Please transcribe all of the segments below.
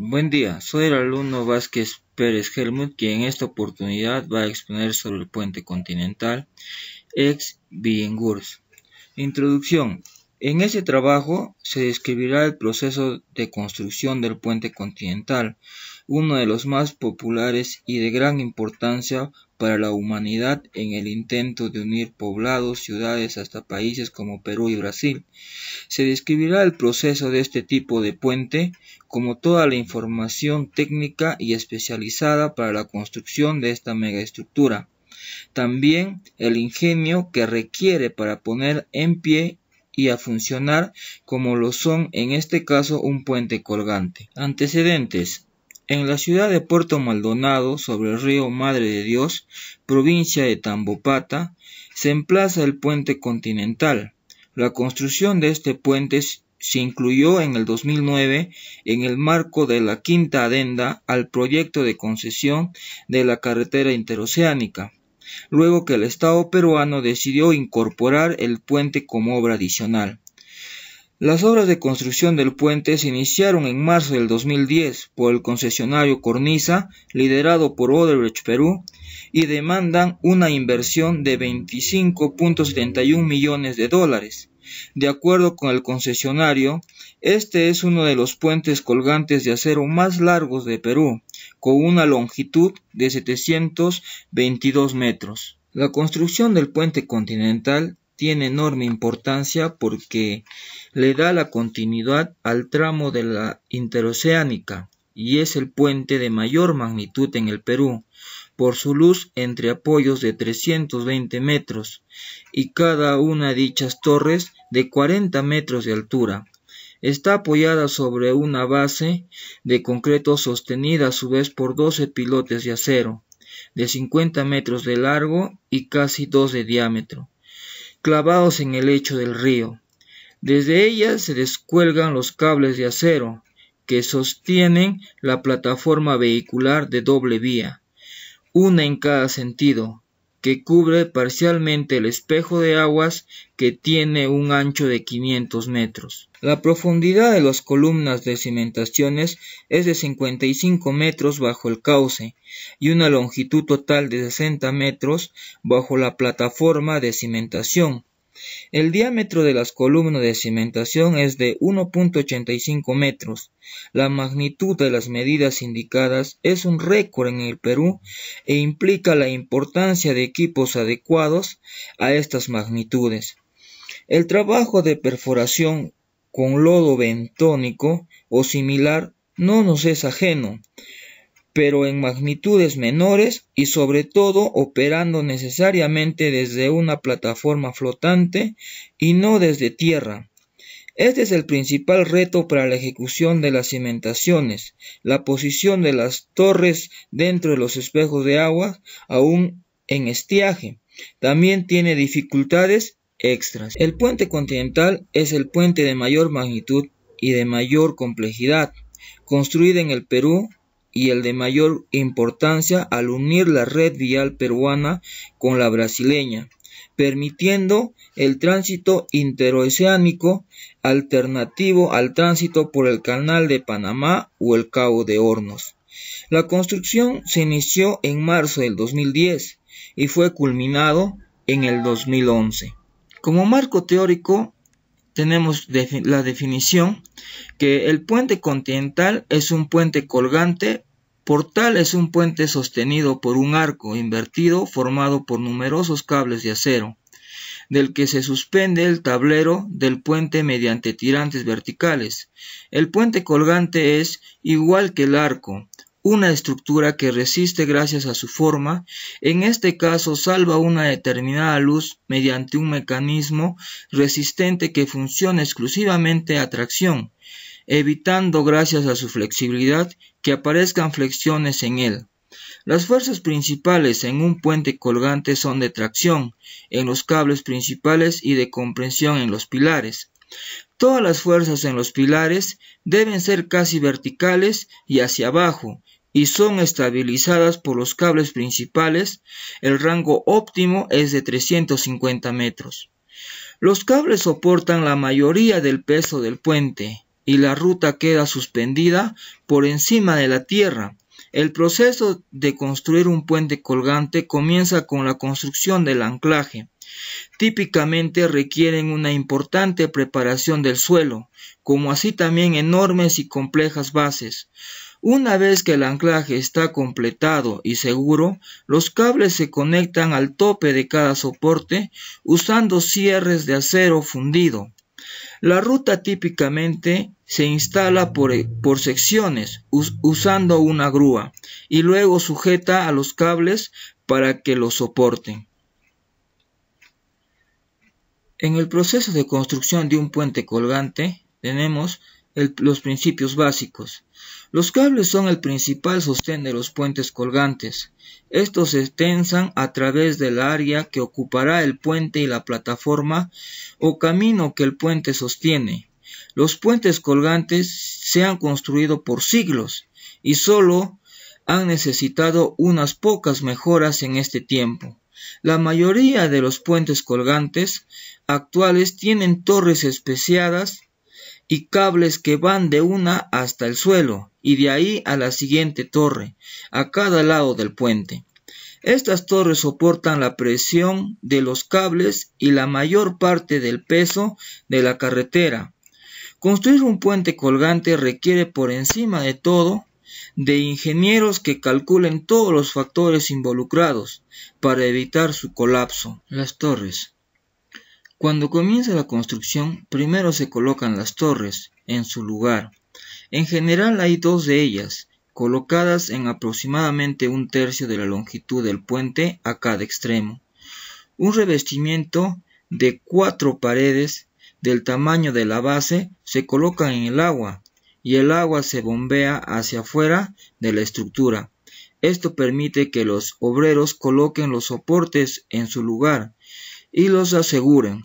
Buen día, soy el alumno Vázquez Pérez Helmut, quien en esta oportunidad va a exponer sobre el puente continental ex Biengurs. Introducción. En este trabajo se describirá el proceso de construcción del puente continental, uno de los más populares y de gran importancia para la humanidad en el intento de unir poblados, ciudades hasta países como Perú y Brasil. Se describirá el proceso de este tipo de puente como toda la información técnica y especializada para la construcción de esta megaestructura. También el ingenio que requiere para poner en pie y a funcionar como lo son en este caso un puente colgante. Antecedentes. En la ciudad de Puerto Maldonado, sobre el río Madre de Dios, provincia de Tambopata, se emplaza el puente continental. La construcción de este puente se incluyó en el 2009 en el marco de la quinta adenda al proyecto de concesión de la carretera interoceánica, luego que el Estado peruano decidió incorporar el puente como obra adicional. Las obras de construcción del puente se iniciaron en marzo del 2010 por el concesionario Cornisa, liderado por Odebrecht Perú, y demandan una inversión de 25.71 millones de dólares. De acuerdo con el concesionario, este es uno de los puentes colgantes de acero más largos de Perú, con una longitud de 722 metros. La construcción del puente continental tiene enorme importancia porque le da la continuidad al tramo de la interoceánica y es el puente de mayor magnitud en el Perú, por su luz entre apoyos de 320 metros y cada una de dichas torres de 40 metros de altura. Está apoyada sobre una base de concreto sostenida a su vez por 12 pilotes de acero de 50 metros de largo y casi 2 de diámetro clavados en el lecho del río. Desde ellas se descuelgan los cables de acero que sostienen la plataforma vehicular de doble vía, una en cada sentido, que cubre parcialmente el espejo de aguas que tiene un ancho de 500 metros. La profundidad de las columnas de cimentaciones es de 55 metros bajo el cauce y una longitud total de 60 metros bajo la plataforma de cimentación. El diámetro de las columnas de cimentación es de 1.85 metros. La magnitud de las medidas indicadas es un récord en el Perú e implica la importancia de equipos adecuados a estas magnitudes. El trabajo de perforación con lodo bentónico o similar no nos es ajeno pero en magnitudes menores y sobre todo operando necesariamente desde una plataforma flotante y no desde tierra. Este es el principal reto para la ejecución de las cimentaciones, la posición de las torres dentro de los espejos de agua, aún en estiaje. También tiene dificultades extras. El puente continental es el puente de mayor magnitud y de mayor complejidad, construido en el Perú y el de mayor importancia al unir la red vial peruana con la brasileña, permitiendo el tránsito interoceánico alternativo al tránsito por el Canal de Panamá o el Cabo de Hornos. La construcción se inició en marzo del 2010 y fue culminado en el 2011. Como marco teórico, tenemos la definición que el puente continental es un puente colgante portal es un puente sostenido por un arco invertido formado por numerosos cables de acero, del que se suspende el tablero del puente mediante tirantes verticales. El puente colgante es, igual que el arco, una estructura que resiste gracias a su forma, en este caso salva una determinada luz mediante un mecanismo resistente que funciona exclusivamente a tracción evitando gracias a su flexibilidad que aparezcan flexiones en él. Las fuerzas principales en un puente colgante son de tracción en los cables principales y de compresión en los pilares. Todas las fuerzas en los pilares deben ser casi verticales y hacia abajo y son estabilizadas por los cables principales. El rango óptimo es de 350 metros. Los cables soportan la mayoría del peso del puente y la ruta queda suspendida por encima de la tierra. El proceso de construir un puente colgante comienza con la construcción del anclaje. Típicamente requieren una importante preparación del suelo, como así también enormes y complejas bases. Una vez que el anclaje está completado y seguro, los cables se conectan al tope de cada soporte usando cierres de acero fundido. La ruta típicamente se instala por, eh, secciones usando una grúa y luego sujeta a los cables para que los soporten. En el proceso de construcción de un puente colgante tenemos los principios básicos. Los cables son el principal sostén de los puentes colgantes. Estos se extensan a través del área que ocupará el puente y la plataforma o camino que el puente sostiene. Los puentes colgantes se han construido por siglos y solo han necesitado unas pocas mejoras en este tiempo. La mayoría de los puentes colgantes actuales tienen torres especiadas y cables que van de una hasta el suelo y de ahí a la siguiente torre, a cada lado del puente. Estas torres soportan la presión de los cables y la mayor parte del peso de la carretera. Construir un puente colgante requiere por encima de todo de ingenieros que calculen todos los factores involucrados para evitar su colapso. Las torres. Cuando comienza la construcción, primero se colocan las torres en su lugar en general hay dos de ellas, colocadas en aproximadamente un tercio de la longitud del puente a cada extremo. Un revestimiento de cuatro paredes del tamaño de la base se coloca en el agua y el agua se bombea hacia afuera de la estructura. Esto permite que los obreros coloquen los soportes en su lugar y los aseguren.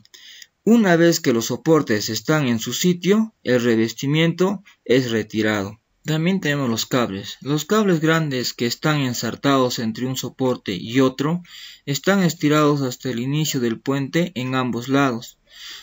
Una vez que los soportes están en su sitio, el revestimiento es retirado. También tenemos los cables. Los cables grandes que están ensartados entre un soporte y otro están estirados hasta el inicio del puente en ambos lados.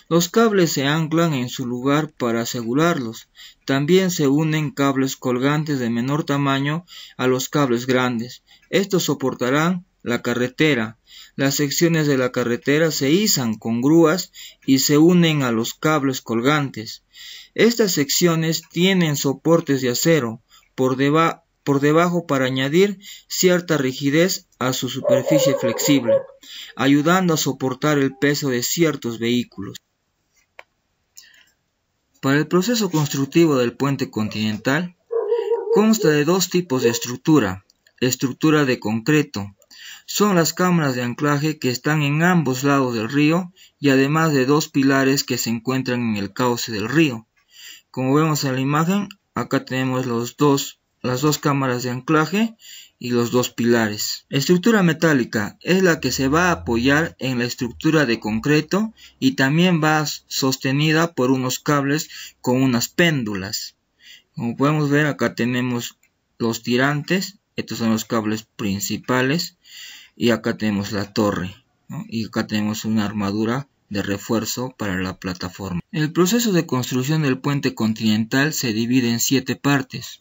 Los cables se anclan en su lugar para asegurarlos. También se unen cables colgantes de menor tamaño a los cables grandes. Estos soportarán la carretera. Las secciones de la carretera se izan con grúas y se unen a los cables colgantes. Estas secciones tienen soportes de acero por, debajo para añadir cierta rigidez a su superficie flexible, ayudando a soportar el peso de ciertos vehículos. Para el proceso constructivo del puente continental, consta de dos tipos de estructura, estructura de concreto, son las cámaras de anclaje que están en ambos lados del río y además de dos pilares que se encuentran en el cauce del río. Como vemos en la imagen, acá tenemos los dos, las dos cámaras de anclaje y los dos pilares. Estructura metálica es la que se va a apoyar en la estructura de concreto y también va sostenida por unos cables con unas péndulas. Como podemos ver acá tenemos los tirantes, estos son los cables principales y acá tenemos la torre y acá tenemos una armadura de refuerzo para la plataforma. El proceso de construcción del puente continental se divide en siete partes.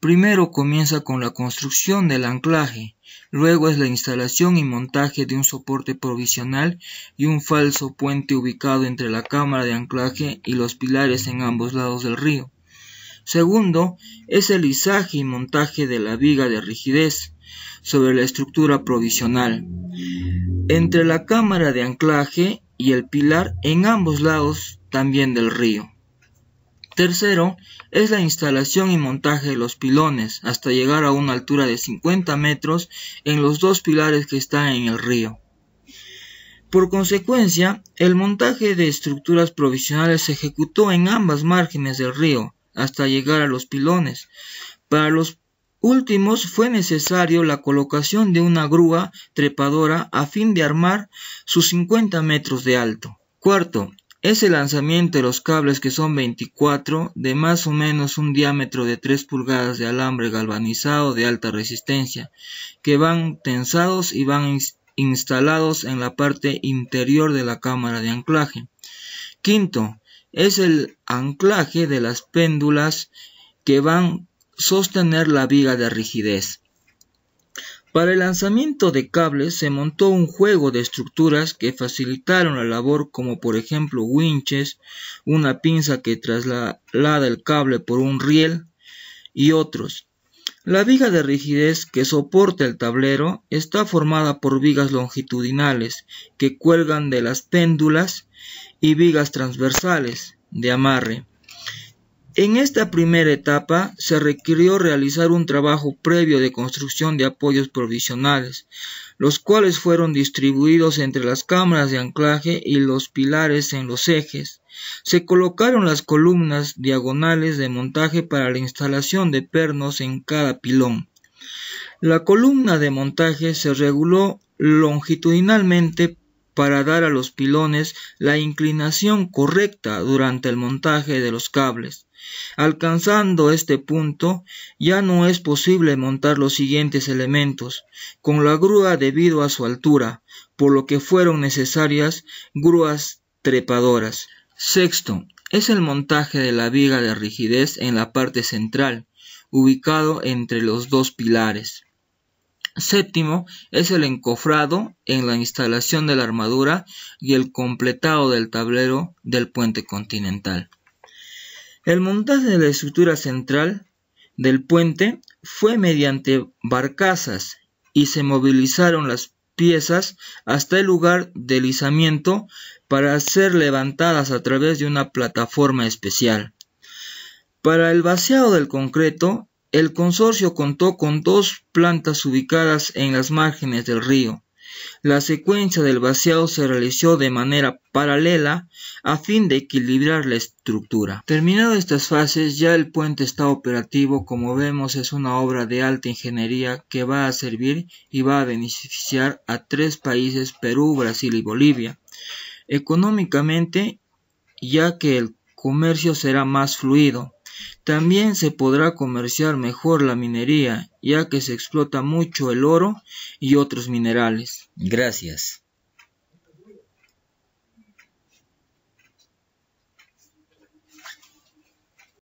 Primero comienza con la construcción del anclaje, luego es la instalación y montaje de un soporte provisional y un falso puente ubicado entre la cámara de anclaje y los pilares en ambos lados del río. Segundo, es el izaje y montaje de la viga de rigidez sobre la estructura provisional. Entre la cámara de anclaje y el pilar en ambos lados también del río. Tercero, es la instalación y montaje de los pilones hasta llegar a una altura de 50 metros en los dos pilares que están en el río. Por consecuencia, el montaje de estructuras provisionales se ejecutó en ambas márgenes del río, hasta llegar a los pilones. Para los últimos fue necesario la colocación de una grúa trepadora a fin de armar sus 50 metros de alto. Cuarto, es el lanzamiento de los cables que son 24 de más o menos un diámetro de 3 pulgadas de alambre galvanizado de alta resistencia, que van tensados y van instalados en la parte interior de la cámara de anclaje. Quinto, es el anclaje de las péndulas que van a sostener la viga de rigidez. Para el lanzamiento de cables se montó un juego de estructuras que facilitaron la labor como por ejemplo winches, una pinza que traslada el cable por un riel y otros. La viga de rigidez que soporta el tablero está formada por vigas longitudinales que cuelgan de las péndulas y vigas transversales de amarre. En esta primera etapa se requirió realizar un trabajo previo de construcción de apoyos provisionales, los cuales fueron distribuidos entre las cámaras de anclaje y los pilares en los ejes. Se colocaron las columnas diagonales de montaje para la instalación de pernos en cada pilón. La columna de montaje se reguló longitudinalmente para dar a los pilones la inclinación correcta durante el montaje de los cables. Alcanzando este punto, ya no es posible montar los siguientes elementos con la grúa debido a su altura, por lo que fueron necesarias grúas trepadoras. Sexto, es el montaje de la viga de rigidez en la parte central, ubicado entre los dos pilares. Séptimo es el encofrado en la instalación de la armadura y el completado del tablero del puente continental. El montaje de la estructura central del puente fue mediante barcazas y se movilizaron las piezas hasta el lugar de lizamiento para ser levantadas a través de una plataforma especial. Para el vaciado del concreto el consorcio contó con dos plantas ubicadas en las márgenes del río. La secuencia del vaciado se realizó de manera paralela a fin de equilibrar la estructura. Terminado estas fases, ya el puente está operativo. Como vemos, es una obra de alta ingeniería que va a servir y va a beneficiar a tres países, Perú, Brasil y Bolivia. Económicamente, ya que el comercio será más fluido. También se podrá comerciar mejor la minería, ya que se explota mucho el oro y otros minerales. Gracias.